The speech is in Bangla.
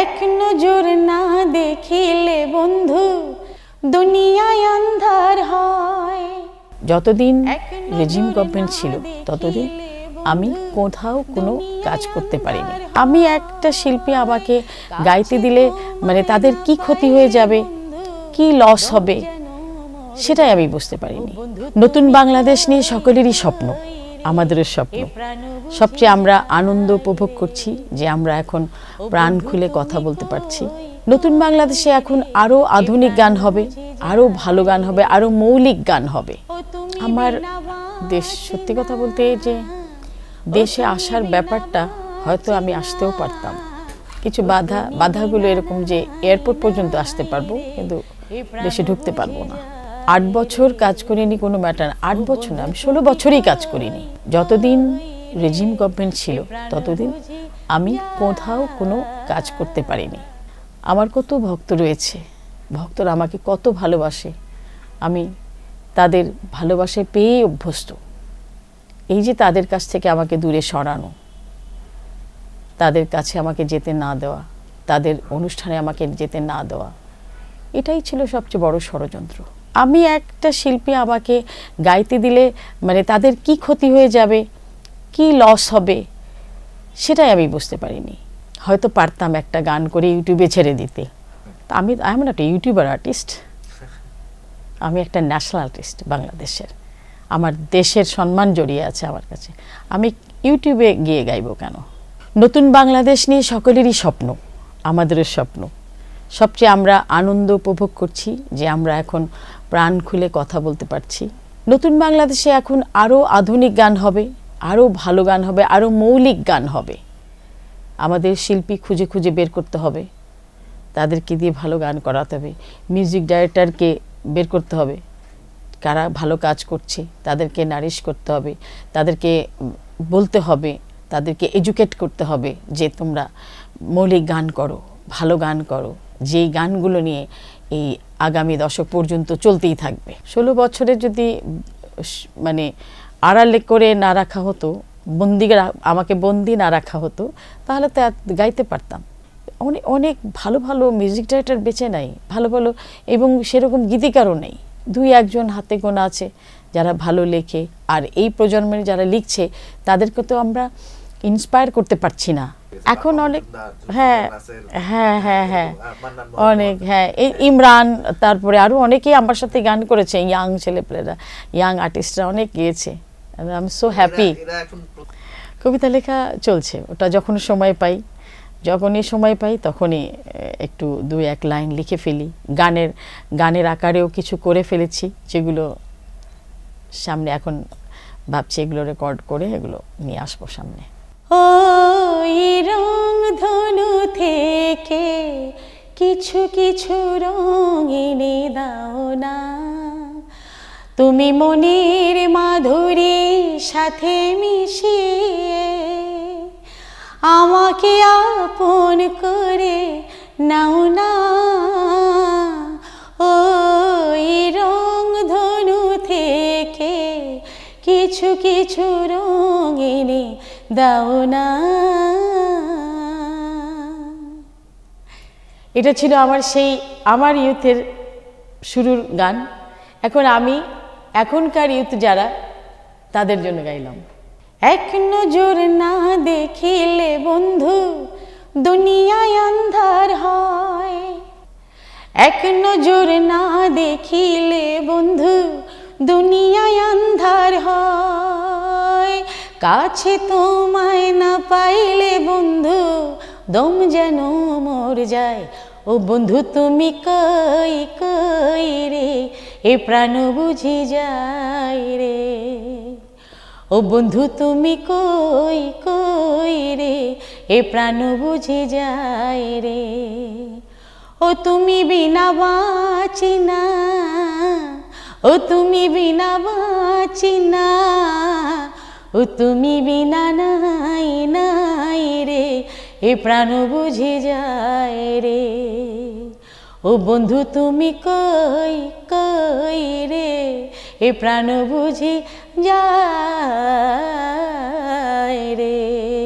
এক নজর না দেখিলে বন্ধু দুনিয়ায় আন্ধার হয় যতদিন রেজিম গভর্নমেন্ট ছিল ততদিন আমি কোথাও কোনো কাজ করতে পারিনি আমি একটা শিল্পী আমাকে গাইতে দিলে মানে তাদের কি ক্ষতি হয়ে যাবে কি লস হবে সেটাই আমি বুঝতে পারিনি নতুন বাংলাদেশ নিয়ে সকলেরই স্বপ্ন আমাদের স্বপ্ন সবচেয়ে আমরা আনন্দ উপভোগ করছি যে আমরা এখন প্রাণ খুলে কথা বলতে পারছি নতুন বাংলাদেশে এখন আরও আধুনিক গান হবে আরও ভালো গান হবে আরও মৌলিক গান হবে আমার দেশ সত্যি কথা বলতে যে দেশে আসার ব্যাপারটা হয়তো আমি আসতেও পারতাম কিছু বাধা বাধাগুলো এরকম যে এয়ারপোর্ট পর্যন্ত আসতে পারবো কিন্তু দেশে ঢুকতে পারবো না আট বছর কাজ করিনি কোনো ম্যাটার আট বছর না আমি ষোলো বছরই কাজ করিনি যতদিন রেজিম গভর্নমেন্ট ছিল ততদিন আমি কোথাও কোনো কাজ করতে পারিনি আমার কত ভক্ত রয়েছে ভক্তরা আমাকে কত ভালোবাসে আমি তাদের ভালোবাসে পেয়ে অভ্যস্ত এই যে তাদের কাছ থেকে আমাকে দূরে সরানো তাদের কাছে আমাকে যেতে না দেওয়া তাদের অনুষ্ঠানে আমাকে যেতে না দেওয়া এটাই ছিল সবচেয়ে বড় ষড়যন্ত্র আমি একটা শিল্পী আমাকে গাইতে দিলে মানে তাদের কি ক্ষতি হয়ে যাবে কি লস হবে সেটাই আমি বুঝতে পারিনি হয়তো পারতাম একটা গান করে ইউটিউবে ছেড়ে দিতে আমি আই এম একটা ইউটিউবার আর্টিস্ট আমি একটা ন্যাশনাল আর্টিস্ট বাংলাদেশের আমার দেশের সম্মান জড়িয়ে আছে আমার কাছে আমি ইউটিউবে গিয়ে গাইব কেন নতুন বাংলাদেশ নিয়ে সকলেরই স্বপ্ন আমাদেরও স্বপ্ন সবচেয়ে আমরা আনন্দ উপভোগ করছি যে আমরা এখন প্রাণ খুলে কথা বলতে পারছি নতুন বাংলাদেশে এখন আরও আধুনিক গান হবে আরও ভালো গান হবে আরও মৌলিক গান হবে আমাদের শিল্পী খুঁজে খুঁজে বের করতে হবে তাদেরকে দিয়ে ভালো গান করাতে হবে মিউজিক ডাইরেক্টরকে বের করতে হবে কারা ভালো কাজ করছে তাদেরকে নারিশ করতে হবে তাদেরকে বলতে হবে তাদেরকে এডুকেট করতে হবে যে তোমরা মৌলিক গান করো ভালো গান করো যেই গানগুলো নিয়ে এই আগামী দশক পর্যন্ত চলতেই থাকবে ষোলো বছরে যদি মানে আড়ালে করে না রাখা হতো বন্দি আমাকে বন্দি না রাখা হতো তাহলে তো গাইতে পারতাম অনেক অনেক ভালো ভালো মিউজিক ডাইরেক্টর বেছে নাই ভালো ভালো এবং সেরকম গীতিকারও নেই দুই একজন হাতে গোনা আছে যারা ভালো লেখে আর এই প্রজন্মের যারা লিখছে তাদেরকে তো আমরা ইন্সপায়ার করতে পারছি না এখন অনেক হ্যাঁ, হ্যাঁ হ্যাঁ হ্যাঁ হ্যাঁ অনেক হ্যাঁ ইমরান তারপরে আরও অনেকেই আমার সাথে গান করেছে ইয়াং ছেলেপেলেরা ইয়াং আর্টিস্টরা অনেক গিয়েছে আই এম সো হ্যাপি কবিতা লেখা চলছে ওটা যখন সময় পাই যখনই সময় পাই তখনই একটু দুই এক লাইন লিখে ফেলি গানের গানের আকারেও কিছু করে ফেলেছি যেগুলো সামনে এখন ভাবছি এগুলো রেকর্ড করে এগুলো নিয়ে আসবো সামনে ওই রং ধনু থেকে কিছু কিছু রং এনে দাও না তুমি মনের মাধুরীর সাথে মিশিয়ে আমাকে আপন করে নাও না ওই রং ধনু থেকে কিছু কিছু রং দাও না এটা ছিল আমার সেই আমার ইউথের শুরুর গান এখন আমি এখনকার ইউথ যারা তাদের জন্য গাইলাম এক নজর না দেখিলে বন্ধু দুনিয়ায় আন্ধার হয় এক নজর না দেখিলে বন্ধু দুনিয়ায় আন্ধার হয় কাছে তোমায় না পাইলে বন্ধু দম যেন মর যায় ও বন্ধু তুমি কই কই রে এ প্রাণ বুঝি যায় রে ও বন্ধু তুমি কই কই রে এ প্রাণ বুঝি যায় রে ও তুমি বিনা বাঁচি না ও তুমি বিনা বাঁচি না ও তুমি বিনা নাই নাই রে এ প্রাণ বুঝে যায় রে ও বন্ধু তুমি কই কই রে এ প্রাণ বুঝে যায় রে